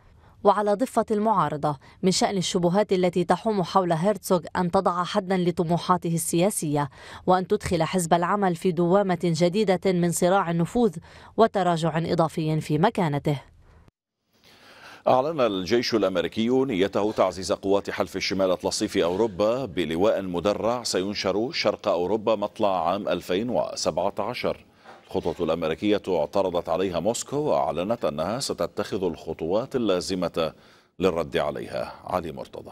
وعلى ضفة المعارضة من شأن الشبهات التي تحوم حول هيرتسوغ أن تضع حدا لطموحاته السياسية وأن تدخل حزب العمل في دوامة جديدة من صراع النفوذ وتراجع إضافي في مكانته أعلن الجيش الأمريكي نيته تعزيز قوات حلف الشمال الأطلسي في أوروبا بلواء مدرع سينشر شرق أوروبا مطلع عام 2017 الخطوة الأمريكية اعترضت عليها موسكو وأعلنت أنها ستتخذ الخطوات اللازمة للرد عليها علي مرتضى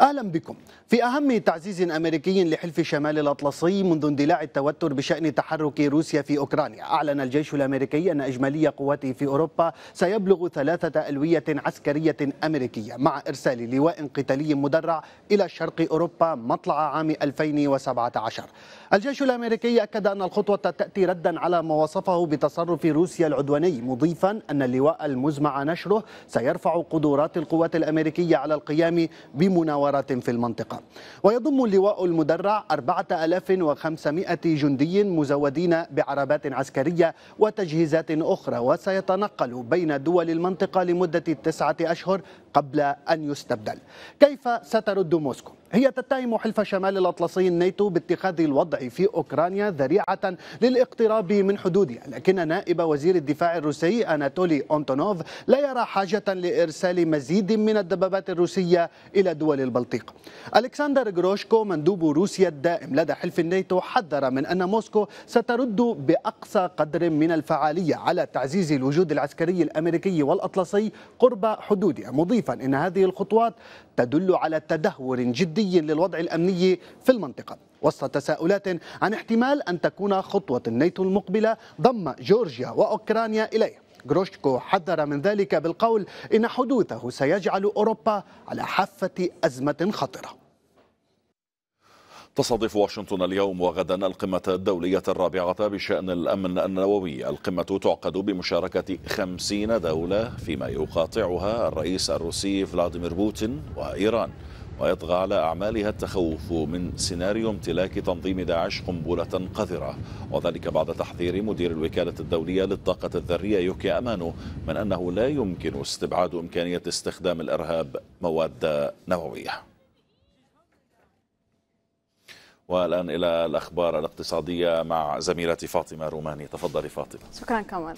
أهلا بكم في أهم تعزيز أمريكي لحلف شمال الأطلسي منذ اندلاع التوتر بشأن تحرك روسيا في أوكرانيا أعلن الجيش الأمريكي أن إجمالي قواته في أوروبا سيبلغ ثلاثة ألوية عسكرية أمريكية مع إرسال لواء قتالي مدرع إلى شرق أوروبا مطلع عام 2017 الجيش الأمريكي أكد أن الخطوة تأتي ردا على ما وصفه بتصرف روسيا العدواني مضيفا أن اللواء المزمع نشره سيرفع قدرات القوات الأمريكية على القيام بمناورات ثورات في المنطقة ويضم اللواء المدرع 4500 جندي مزودين بعربات عسكرية وتجهيزات أخرى وسيتنقل بين دول المنطقة لمدة تسعة أشهر قبل أن يستبدل كيف سترد موسكو؟ هي تتهم حلف شمال الأطلسي الناتو باتخاذ الوضع في أوكرانيا ذريعة للاقتراب من حدودها لكن نائب وزير الدفاع الروسي أناتولي أونتونوف لا يرى حاجة لإرسال مزيد من الدبابات الروسية إلى دول البلطيق ألكسندر غروشكو مندوب روسيا الدائم لدى حلف الناتو حذر من أن موسكو سترد بأقصى قدر من الفعالية على تعزيز الوجود العسكري الأمريكي والأطلسي قرب حدودها مضيفا أن هذه الخطوات تدل على تدهور جدي للوضع الأمني في المنطقة وسط تساؤلات عن احتمال أن تكون خطوة الناتو المقبلة ضم جورجيا وأوكرانيا إليه غروشكو حذر من ذلك بالقول إن حدوثه سيجعل أوروبا على حافة أزمة خطرة تستضيف واشنطن اليوم وغدا القمة الدولية الرابعة بشأن الأمن النووي القمة تعقد بمشاركة خمسين دولة فيما يقاطعها الرئيس الروسي فلاديمير بوتين وإيران ويطغى على أعمالها التخوف من سيناريو امتلاك تنظيم داعش قنبلة قذرة وذلك بعد تحذير مدير الوكالة الدولية للطاقة الذرية يوكي أمانو من أنه لا يمكن استبعاد إمكانية استخدام الإرهاب مواد نووية والآن إلى الأخبار الاقتصادية مع زميلتي فاطمة روماني تفضلي فاطمة شكرا كمال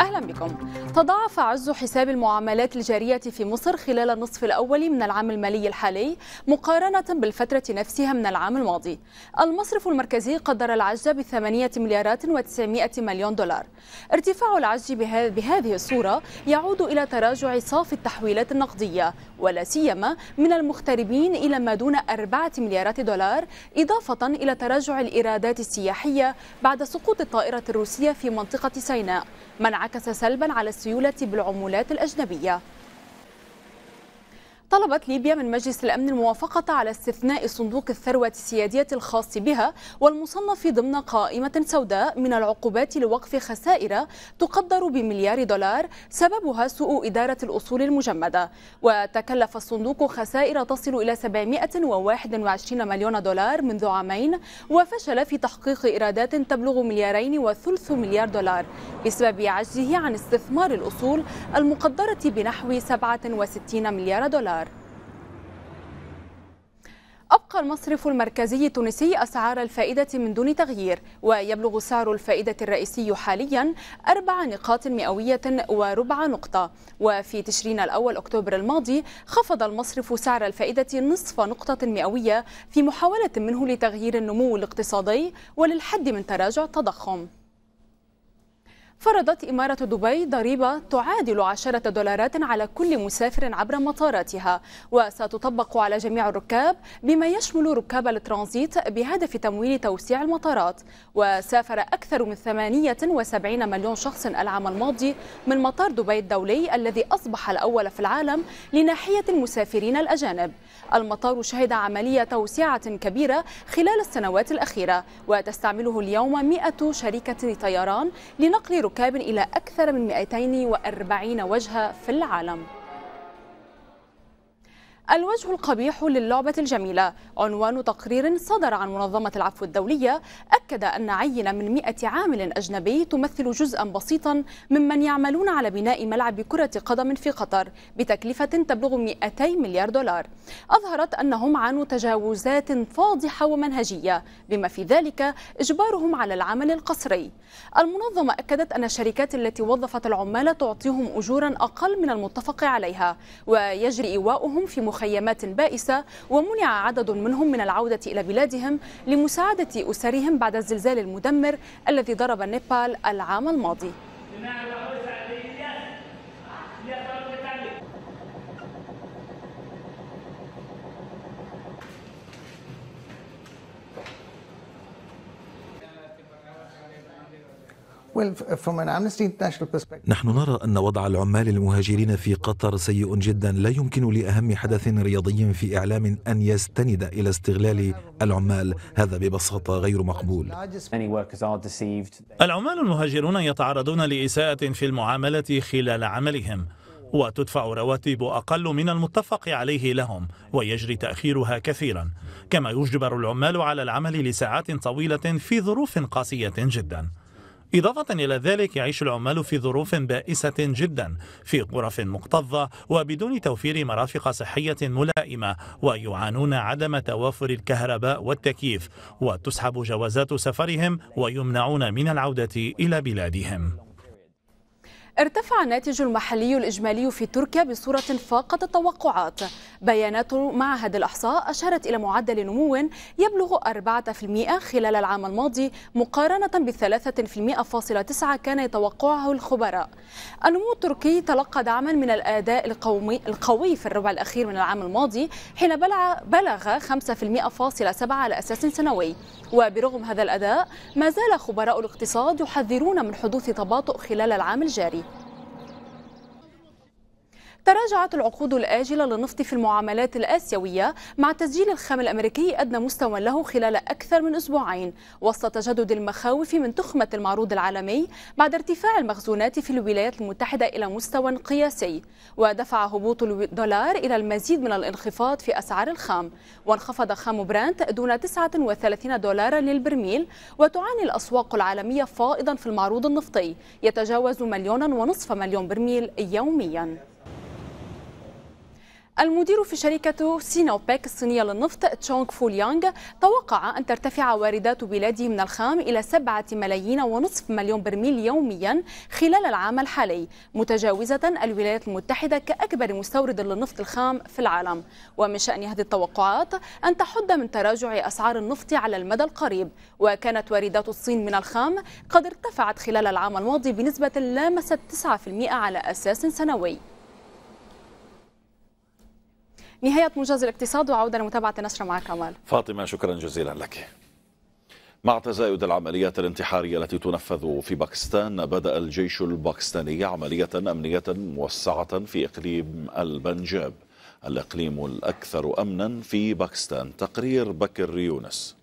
أهلا بكم تضاعف عز حساب المعاملات الجارية في مصر خلال النصف الأول من العام المالي الحالي مقارنة بالفترة نفسها من العام الماضي المصرف المركزي قدر العجز بثمانية مليارات وتسعمائة مليون دولار ارتفاع العجز بهذه الصورة يعود إلى تراجع صافي التحويلات النقدية ولا سيما من المغتربين إلى ما دون أربعة مليارات دولار إضافة إلى تراجع الإيرادات السياحية بعد سقوط الطائرة الروسية في منطقة سيناء ما انعكس سلبا على السيولة بالعمولات الأجنبية طلبت ليبيا من مجلس الأمن الموافقة على استثناء صندوق الثروة السيادية الخاص بها والمصنف ضمن قائمة سوداء من العقوبات لوقف خسائر تقدر بمليار دولار سببها سوء إدارة الأصول المجمدة وتكلف الصندوق خسائر تصل إلى 721 مليون دولار منذ عامين وفشل في تحقيق إيرادات تبلغ مليارين وثلث مليار دولار بسبب عجزه عن استثمار الأصول المقدرة بنحو 67 مليار دولار أبقى المصرف المركزي التونسي أسعار الفائدة من دون تغيير ويبلغ سعر الفائدة الرئيسي حاليا أربع نقاط مئوية وربع نقطة وفي تشرين الأول أكتوبر الماضي خفض المصرف سعر الفائدة نصف نقطة مئوية في محاولة منه لتغيير النمو الاقتصادي وللحد من تراجع التضخم فرضت إمارة دبي ضريبة تعادل 10 دولارات على كل مسافر عبر مطاراتها وستطبق على جميع الركاب بما يشمل ركاب الترانزيت بهدف تمويل توسيع المطارات وسافر أكثر من 78 مليون شخص العام الماضي من مطار دبي الدولي الذي أصبح الأول في العالم لناحية المسافرين الأجانب المطار شهد عملية توسعة كبيرة خلال السنوات الأخيرة وتستعمله اليوم 100 شركة طيران لنقل ركاب إلى أكثر من 240 وجهة في العالم الوجه القبيح للعبة الجميلة عنوان تقرير صدر عن منظمة العفو الدولية أكد أن عينة من 100 عامل أجنبي تمثل جزءا بسيطا ممن يعملون على بناء ملعب كرة قدم في قطر بتكلفة تبلغ 200 مليار دولار أظهرت أنهم عانوا تجاوزات فاضحة ومنهجية بما في ذلك إجبارهم على العمل القسري المنظمة أكدت أن الشركات التي وظفت العمال تعطيهم أجورا أقل من المتفق عليها ويجري إيواؤهم في مخيمات بائسة ومنع عدد منهم من العودة إلى بلادهم لمساعدة أسرهم بعد الزلزال المدمر الذي ضرب نيبال العام الماضي نحن نرى أن وضع العمال المهاجرين في قطر سيء جدا لا يمكن لأهم حدث رياضي في إعلام أن يستند إلى استغلال العمال هذا ببساطة غير مقبول العمال المهاجرون يتعرضون لإساءة في المعاملة خلال عملهم وتدفع رواتب أقل من المتفق عليه لهم ويجري تأخيرها كثيرا كما يجبر العمال على العمل لساعات طويلة في ظروف قاسية جداً إضافة إلى ذلك يعيش العمال في ظروف بائسة جدا في غرف مكتظة وبدون توفير مرافق صحية ملائمة ويعانون عدم توافر الكهرباء والتكييف وتسحب جوازات سفرهم ويمنعون من العودة إلى بلادهم ارتفع الناتج المحلي الإجمالي في تركيا بصورة فاقت التوقعات بيانات معهد الإحصاء أشارت إلى معدل نمو يبلغ 4% خلال العام الماضي مقارنة ب 3.9 كان يتوقعه الخبراء النمو التركي تلقى دعما من الأداء القومي القوي في الربع الأخير من العام الماضي حين بلغ 5.7 على أساس سنوي وبرغم هذا الأداء ما زال خبراء الاقتصاد يحذرون من حدوث تباطؤ خلال العام الجاري تراجعت العقود الآجلة للنفط في المعاملات الآسيوية مع تسجيل الخام الأمريكي أدنى مستوى له خلال أكثر من أسبوعين وسط تجدد المخاوف من تخمة المعروض العالمي بعد ارتفاع المخزونات في الولايات المتحدة إلى مستوى قياسي ودفع هبوط الدولار إلى المزيد من الانخفاض في أسعار الخام وانخفض خام برانت دون 39 دولارا للبرميل وتعاني الأسواق العالمية فائضا في المعروض النفطي يتجاوز مليونا ونصف مليون برميل يوميا المدير في شركة سينوبيك الصينية للنفط تشونغ فوليانغ توقع أن ترتفع واردات بلاده من الخام إلى سبعة ملايين ونصف مليون برميل يوميا خلال العام الحالي متجاوزة الولايات المتحدة كأكبر مستورد للنفط الخام في العالم ومن شأن هذه التوقعات أن تحد من تراجع أسعار النفط على المدى القريب وكانت واردات الصين من الخام قد ارتفعت خلال العام الماضي بنسبة لامست 9% على أساس سنوي نهاية منجز الاقتصاد وعودة لمتابعة النشرة معك كمال فاطمة شكرا جزيلا لك مع تزايد العمليات الانتحارية التي تنفذ في باكستان بدأ الجيش الباكستاني عملية أمنية موسعة في إقليم البنجاب الإقليم الأكثر أمنا في باكستان تقرير بكر يونس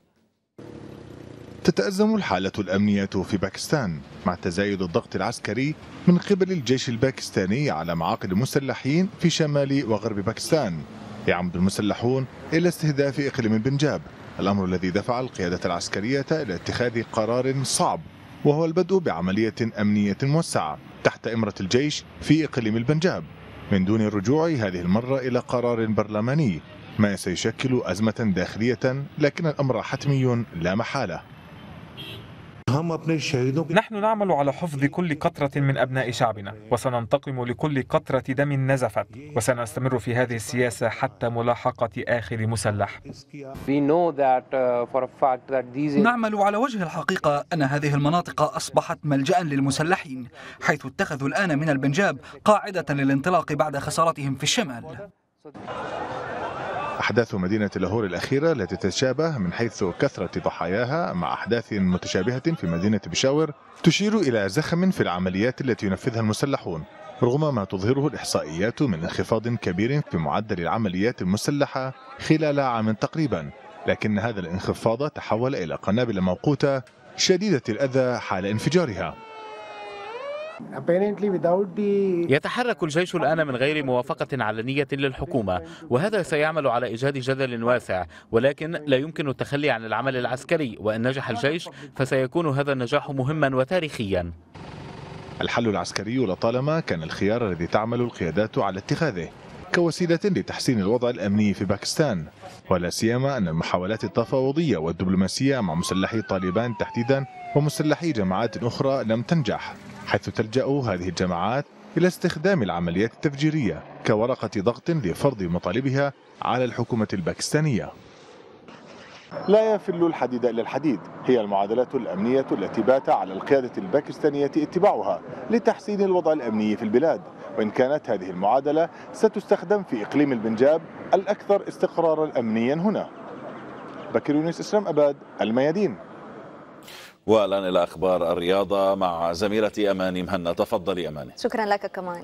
تتأزم الحالة الأمنية في باكستان مع تزايد الضغط العسكري من قبل الجيش الباكستاني على معاقل المسلحين في شمال وغرب باكستان يعمد المسلحون إلى استهداف إقليم بنجاب الأمر الذي دفع القيادة العسكرية إلى اتخاذ قرار صعب وهو البدء بعملية أمنية موسعة تحت إمرة الجيش في إقليم البنجاب من دون الرجوع هذه المرة إلى قرار برلماني ما سيشكل أزمة داخلية لكن الأمر حتمي لا محالة نعم نحن نعمل على حفظ كل قطرة من أبناء شعبنا وسننتقم لكل قطرة دم نزفت وسنستمر في هذه السياسة حتى ملاحقة آخر مسلح uh, نعمل على وجه الحقيقة أن هذه المناطق أصبحت ملجأ للمسلحين حيث اتخذوا الآن من البنجاب قاعدة للانطلاق بعد خسارتهم في الشمال أحداث مدينة لاهور الأخيرة التي تتشابه من حيث كثرة ضحاياها مع أحداث متشابهة في مدينة بشاور تشير إلى زخم في العمليات التي ينفذها المسلحون رغم ما تظهره الإحصائيات من انخفاض كبير في معدل العمليات المسلحة خلال عام تقريبا لكن هذا الانخفاض تحول إلى قنابل موقوتة شديدة الأذى حال انفجارها يتحرك الجيش الآن من غير موافقة علنية للحكومة وهذا سيعمل على إيجاد جدل واسع ولكن لا يمكن التخلي عن العمل العسكري وإن نجح الجيش فسيكون هذا النجاح مهما وتاريخيا الحل العسكري لطالما كان الخيار الذي تعمل القيادات على اتخاذه كوسيلة لتحسين الوضع الأمني في باكستان ولا سيما أن المحاولات التفاوضية والدبلوماسية مع مسلحي طالبان تحديدا ومسلحي جماعات أخرى لم تنجح حيث تلجأ هذه الجماعات إلى استخدام العمليات التفجيرية كورقة ضغط لفرض مطالبها على الحكومة الباكستانية لا يفل الحديد إلى الحديد هي المعادلات الأمنية التي بات على القيادة الباكستانية اتباعها لتحسين الوضع الأمني في البلاد وإن كانت هذه المعادلة ستستخدم في إقليم البنجاب الأكثر استقرارا أمنيا هنا بكر يونس إسلام أباد الميادين والآن إلى أخبار الرياضة مع زميلتي أماني مهنا تفضلي أماني شكرا لك كمال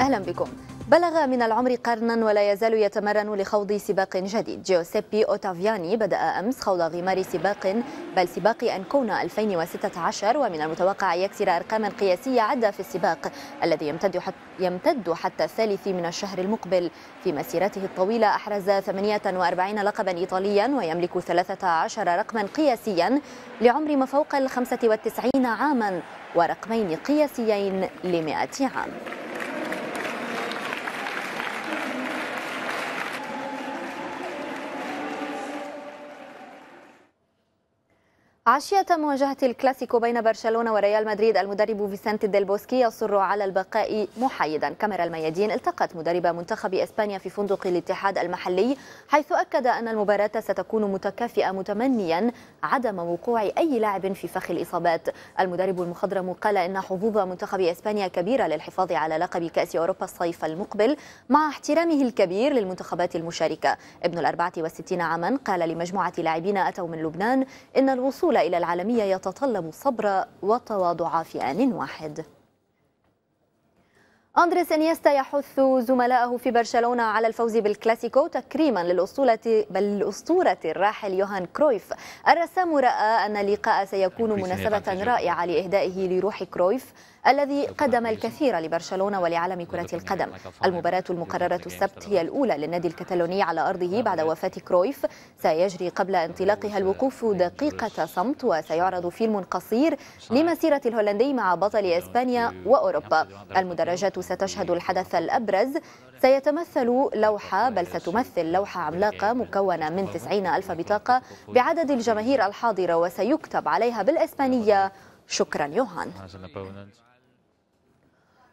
أهلا بكم بلغ من العمر قرنا ولا يزال يتمرن لخوض سباق جديد جيوسيبي أوتافياني بدأ أمس خوض غمار سباق بل سباق أنكونا 2016 ومن المتوقع يكسر أرقاما قياسية عدة في السباق الذي يمتد حتى, يمتد حتى الثالث من الشهر المقبل في مسيرته الطويلة أحرز 48 لقبا إيطاليا ويملك 13 رقما قياسيا لعمر ما فوق ال 95 عاما ورقمين قياسيين ل 100 عام عشية مواجهة الكلاسيكو بين برشلونة وريال مدريد المدرب فيسنت ديل بوسكي يصر على البقاء محايدا كاميرا الميادين التقت مدرب منتخب إسبانيا في فندق الاتحاد المحلي حيث أكد أن المباراة ستكون متكافئة متمنيا عدم وقوع أي لاعب في فخ الإصابات المدرب المخضرم قال إن حظوظ منتخب إسبانيا كبيرة للحفاظ على لقب كأس أوروبا الصيف المقبل مع احترامه الكبير للمنتخبات المشاركة ابن الأربعة وستين عاما قال لمجموعة لاعبين أتوا من لبنان إن الوصول الوصول إلى العالمية يتطلب الصبر والتواضع في آن واحد أندريس إنيستا يحث زملائه في برشلونة على الفوز بالكلاسيكو تكريما للأسطورة بل الأسطورة الراحل يوهان كرويف الرسام رأى أن اللقاء سيكون مناسبة رائعة لإهدائه لروح كرويف الذي قدم الكثير لبرشلونة ولعالم كرة القدم المباراة المقررة السبت هي الأولى للنادي الكتالوني على أرضه بعد وفاة كرويف سيجري قبل انطلاقها الوقوف دقيقة صمت وسيعرض فيلم قصير لمسيرة الهولندي مع بطل إسبانيا وأوروبا المدرجات ستشهد الحدث الأبرز سيتمثل لوحة بل ستمثل لوحة عملاقة مكونة من 90 ألف بطاقة بعدد الجماهير الحاضرة وسيكتب عليها بالإسبانية شكرا يوهان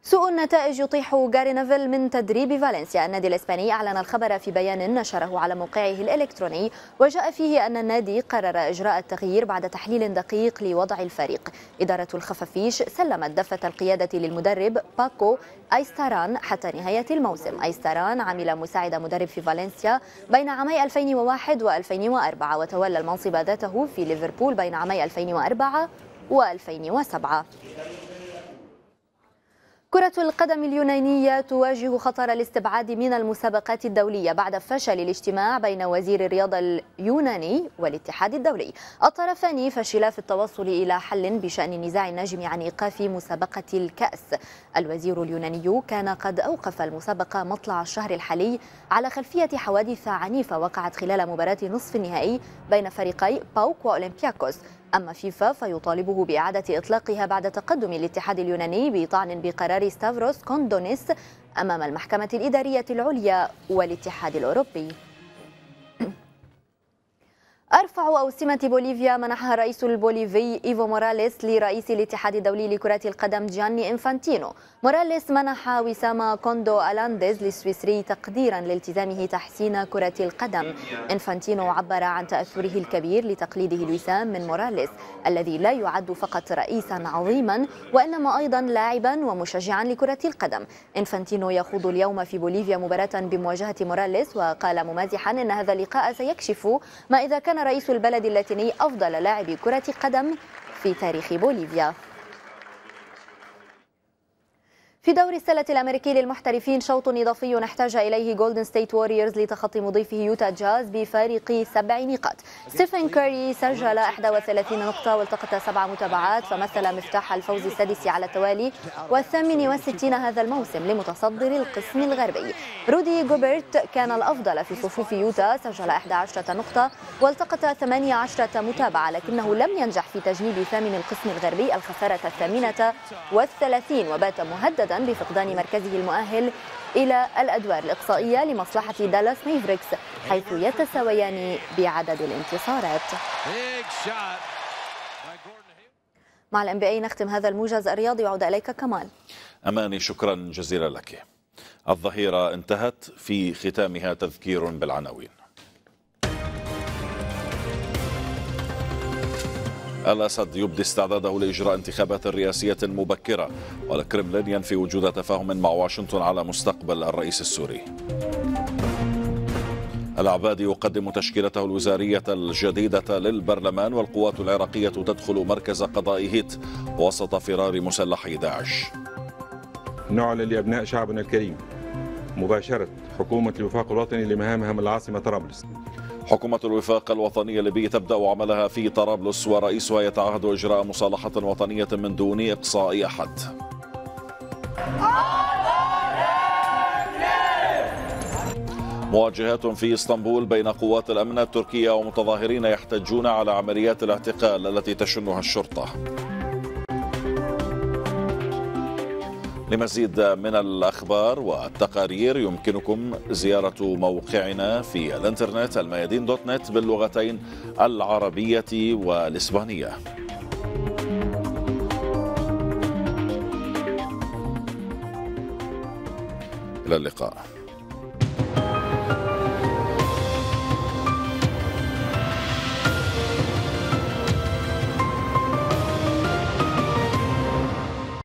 سوء النتائج يطيح جاري نيفل من تدريب فالنسيا النادي الإسباني أعلن الخبر في بيان نشره على موقعه الإلكتروني وجاء فيه أن النادي قرر إجراء التغيير بعد تحليل دقيق لوضع الفريق إدارة الخفافيش سلمت دفة القيادة للمدرب باكو أيستاران حتى نهاية الموسم أيستاران عمل مساعد مدرب في فالنسيا بين عامي 2001 و 2004 وتولى المنصب ذاته في ليفربول بين عامي 2004 و 2007 كرة القدم اليونانية تواجه خطر الاستبعاد من المسابقات الدولية بعد فشل الاجتماع بين وزير الرياضة اليوناني والاتحاد الدولي الطرفان فشلا في التوصل إلى حل بشأن النزاع الناجم عن إيقاف مسابقة الكأس الوزير اليوناني كان قد أوقف المسابقة مطلع الشهر الحالي على خلفية حوادث عنيفة وقعت خلال مباراة نصف النهائي بين فريقي باوك وأولمبياكوس أما فيفا فيطالبه بإعادة إطلاقها بعد تقدم الاتحاد اليوناني بطعن بقرار ستافروس كوندونيس أمام المحكمة الإدارية العليا والاتحاد الأوروبي أرفع أوسمة بوليفيا منحها الرئيس البوليفي إيفو موراليس لرئيس الاتحاد الدولي لكرة القدم جياني إنفانتينو موراليس منح وسام كوندو ألانديز للسويسري تقديرا لالتزامه تحسين كرة القدم إنفانتينو عبر عن تأثره الكبير لتقليده الوسام من موراليس الذي لا يعد فقط رئيسا عظيما وإنما أيضا لاعبا ومشجعا لكرة القدم إنفانتينو يخوض اليوم في بوليفيا مباراة بمواجهة موراليس وقال ممازحا إن هذا اللقاء سيكشف ما إذا كان رئيس البلد اللاتيني أفضل لاعب كرة قدم في تاريخ بوليفيا في دور السلة الأمريكي للمحترفين شوط إضافي احتاج إليه جولدن ستيت ووريرز لتخطي مضيفه يوتا جاز بفارق سبع نقاط ستيفن كيري سجل 31 نقطة والتقط سبع متابعات فمثل مفتاح الفوز السادس على التوالي والثامن والستين هذا الموسم لمتصدر القسم الغربي رودي جوبرت كان الأفضل في صفوف يوتا سجل 11 نقطة والتقط 18 متابعة لكنه لم ينجح في تجنيد ثامن القسم الغربي الخسارة الثامنة والثلاثين وبات مهددا بفقدان مركزه المؤهل إلى الأدوار الإقصائية لمصلحة دالاس ميفريكس حيث يتساويان بعدد الانتصارات مع الام بي نختم هذا الموجز الرياضي وعود اليك كمال اماني شكرا جزيلا لك الظهيره انتهت في ختامها تذكير بالعناوين الأسد يبدي استعداده لإجراء انتخابات رئاسية مبكرة والكرملين ينفي وجود تفاهم مع واشنطن على مستقبل الرئيس السوري العبادي يقدم تشكيلته الوزارية الجديدة للبرلمان والقوات العراقية تدخل مركز قضاء هيت وسط فرار مسلحي داعش نعلن لأبناء شعبنا الكريم مباشرة حكومة الوفاق الوطني لمهامها من العاصمة طرابلس حكومة الوفاق الوطني الليبي تبدأ عملها في طرابلس ورئيسها يتعهد إجراء مصالحة وطنية من دون إقصاء أحد مواجهات في اسطنبول بين قوات الأمن التركية ومتظاهرين يحتجون على عمليات الاعتقال التي تشنها الشرطة لمزيد من الأخبار والتقارير يمكنكم زيارة موقعنا في الانترنت الميادين دوت نت باللغتين العربية والإسبانية إلى اللقاء